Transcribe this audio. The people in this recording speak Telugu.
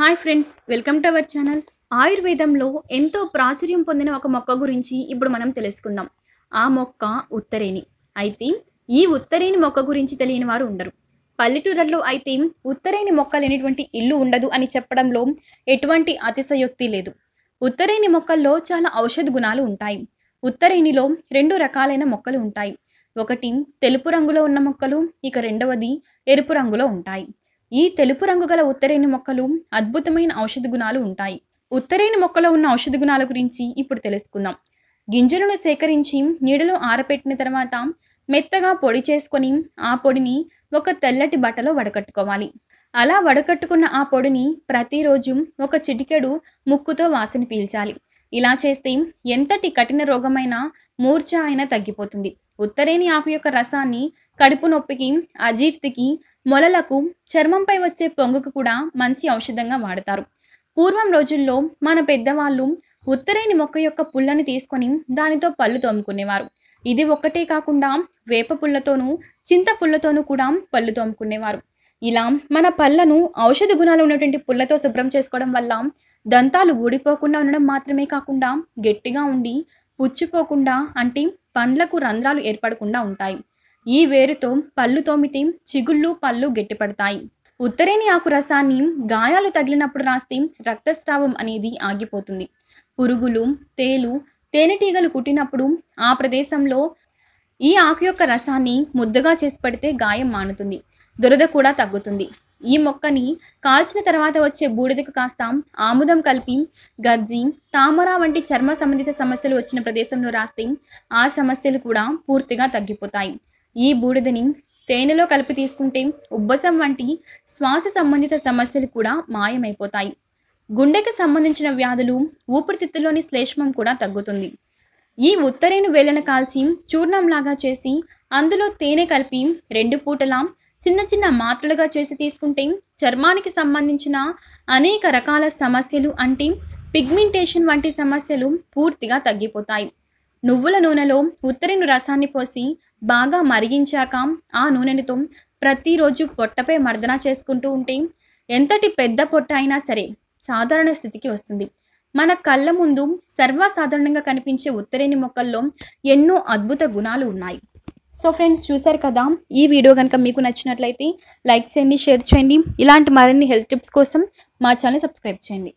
hi friends welcome to our channel ఆయుర్వేదంలో ఎంతో ప్రాచుర్యం పొందిన ఒక మొక్క గురించి ఇప్పుడు మనం తెలుసుకుందాం ఆ మొక్క ఉత్తరేణి అయితే ఈ ఉత్తరేణి మొక్క గురించి తెలియని వారు ఉండరు పల్లెటూరులో అయితే ఉత్తరేణి మొక్క లేనిటువంటి ఇల్లు ఉండదు అని చెప్పడంలో ఎటువంటి అతిశయోక్తి లేదు ఉత్తరేణి మొక్కల్లో చాలా ఔషధ గుణాలు ఉంటాయి ఉత్తరేణిలో రెండు రకాలైన మొక్కలు ఉంటాయి ఒకటి తెలుపు రంగులో ఉన్న మొక్కలు ఇక రెండవది ఎరుపు రంగులో ఉంటాయి ఈ తెలుపు రంగు గల ఉత్తరేణి మొక్కలు అద్భుతమైన ఔషధ గుణాలు ఉంటాయి ఉత్తరేణి మొక్కలో ఉన్న ఔషధ గుణాల గురించి ఇప్పుడు తెలుసుకుందాం గింజలను సేకరించి నీడలో ఆరపెట్టిన తర్వాత మెత్తగా పొడి చేసుకొని ఆ పొడిని ఒక తెల్లటి బట్టలో వడకట్టుకోవాలి అలా వడకట్టుకున్న ఆ పొడిని ప్రతిరోజు ఒక చిటికెడు ముక్కుతో వాసన పీల్చాలి ఇలా చేస్తే ఎంతటి కఠిన రోగమైనా మూర్ఛ అయినా తగ్గిపోతుంది ఉత్తరేణి ఆకు యొక్క రసాన్ని కడుపు నొప్పికి అజీర్తికి మొలలకు చర్మంపై వచ్చే పొంగుకు కూడా మంచి ఔషధంగా వాడతారు పూర్వం రోజుల్లో మన పెద్దవాళ్ళు ఉత్తరేణి మొక్క యొక్క పుల్లని తీసుకొని దానితో పళ్ళు తోముకునేవారు ఇది ఒక్కటే కాకుండా వేప పుల్లతోనూ చింత పుల్లతోనూ కూడా పళ్ళు తోముకునేవారు ఇలా మన పళ్ళను ఔషధ గుణాలు ఉన్నటువంటి పుల్లతో శుభ్రం చేసుకోవడం వల్ల దంతాలు ఊడిపోకుండా ఉండడం మాత్రమే కాకుండా గట్టిగా ఉండి పుచ్చిపోకుండా అంటే పండ్లకు రంధ్రాలు ఏర్పడకుండా ఉంటాయి ఈ వేరుతో పళ్ళు తోమితే చిగుళ్ళు పళ్ళు గట్టిపడతాయి ఉత్తరేణి ఆకు రసాన్ని గాయాలు తగిలినప్పుడు రాస్తే రక్తస్రావం అనేది ఆగిపోతుంది పురుగులు తేలు తేనెటీగలు కుట్టినప్పుడు ఆ ప్రదేశంలో ఈ ఆకు యొక్క రసాన్ని ముద్దగా చేసి పెడితే గాయం మానుతుంది దురద కూడా తగ్గుతుంది ఈ మొక్కని కాల్చిన తర్వాత వచ్చే బూడిదకు కాస్త ఆముదం కలిపి గజ్జి తామర వంటి చర్మ సంబంధిత సమస్యలు వచ్చిన ప్రదేశంలో రాస్తే ఆ సమస్యలు కూడా పూర్తిగా తగ్గిపోతాయి ఈ బూడిదని తేనెలో కలిపి తీసుకుంటే ఉబ్బసం వంటి శ్వాస సంబంధిత సమస్యలు కూడా మాయమైపోతాయి గుండెకు సంబంధించిన వ్యాధులు ఊపిరితిత్తులోని శ్లేష్మం కూడా తగ్గుతుంది ఈ ఉత్తరేను వేలన కాల్చి చూర్ణంలాగా చేసి అందులో తేనె కలిపి రెండు పూటలా చిన్న చిన్న మాత్రలుగా చేసి తీసుకుంటే చర్మానికి సంబంధించిన అనేక రకాల సమస్యలు అంటే పిగ్మెంటేషన్ వంటి సమస్యలు పూర్తిగా తగ్గిపోతాయి నువ్వుల నూనెలో ఉత్తరిను రసాన్ని పోసి బాగా మరిగించాక ఆ నూనెనితో ప్రతిరోజు పొట్టపై మర్దన చేసుకుంటూ ఉంటే ఎంతటి పెద్ద పొట్ట అయినా సరే సాధారణ స్థితికి వస్తుంది మన కళ్ళ ముందు సర్వసాధారణంగా కనిపించే ఉత్తరేణి మొక్కల్లో ఎన్నో అద్భుత గుణాలు ఉన్నాయి సో ఫ్రెండ్స్ చూసారు కదా ఈ వీడియో కనుక మీకు నచ్చినట్లయితే లైక్ చేయండి షేర్ చేయండి ఇలాంటి మరిన్ని హెల్త్ టిప్స్ కోసం మా ఛానల్ సబ్స్క్రైబ్ చేయండి